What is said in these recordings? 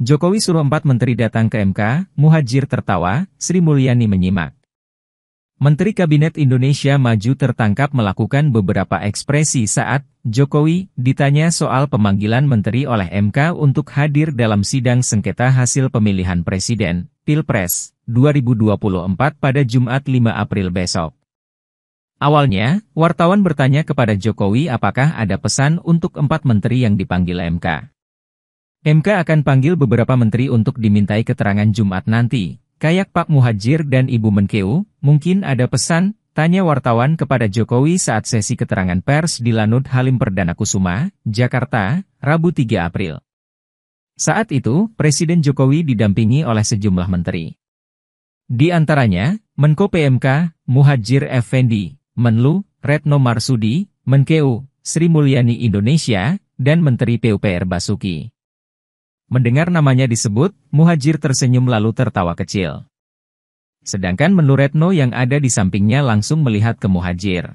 Jokowi suruh empat menteri datang ke MK, Muhajir tertawa, Sri Mulyani menyimak. Menteri Kabinet Indonesia Maju tertangkap melakukan beberapa ekspresi saat Jokowi ditanya soal pemanggilan menteri oleh MK untuk hadir dalam sidang sengketa hasil pemilihan presiden, Pilpres, 2024 pada Jumat 5 April besok. Awalnya, wartawan bertanya kepada Jokowi apakah ada pesan untuk empat menteri yang dipanggil MK. MK akan panggil beberapa menteri untuk dimintai keterangan Jumat nanti. Kayak Pak Muhajir dan Ibu Menkeu, mungkin ada pesan, tanya wartawan kepada Jokowi saat sesi keterangan pers di Lanud Halim Perdana Kusuma, Jakarta, Rabu 3 April. Saat itu, Presiden Jokowi didampingi oleh sejumlah menteri. Di antaranya, Menko PMK, Muhajir Effendi, Menlu, Retno Marsudi, Menkeu, Sri Mulyani Indonesia, dan Menteri PUPR Basuki. Mendengar namanya disebut, Muhajir tersenyum lalu tertawa kecil. Sedangkan Menlu Retno yang ada di sampingnya langsung melihat ke Muhajir.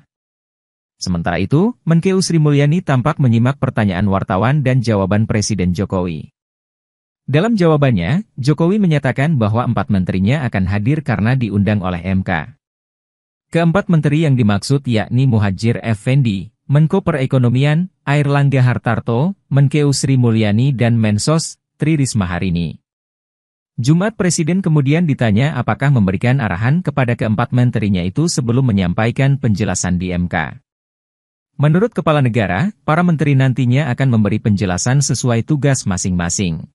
Sementara itu, Menkeu Sri Mulyani tampak menyimak pertanyaan wartawan dan jawaban Presiden Jokowi. Dalam jawabannya, Jokowi menyatakan bahwa empat menterinya akan hadir karena diundang oleh MK. Keempat menteri yang dimaksud yakni Muhajir Effendi, Menko Perekonomian, Air Langga Hartarto, Menkeu Sri Mulyani dan Mensos, Tri Risma hari ini. Jumat Presiden kemudian ditanya apakah memberikan arahan kepada keempat menterinya itu sebelum menyampaikan penjelasan di MK. Menurut Kepala Negara, para menteri nantinya akan memberi penjelasan sesuai tugas masing-masing.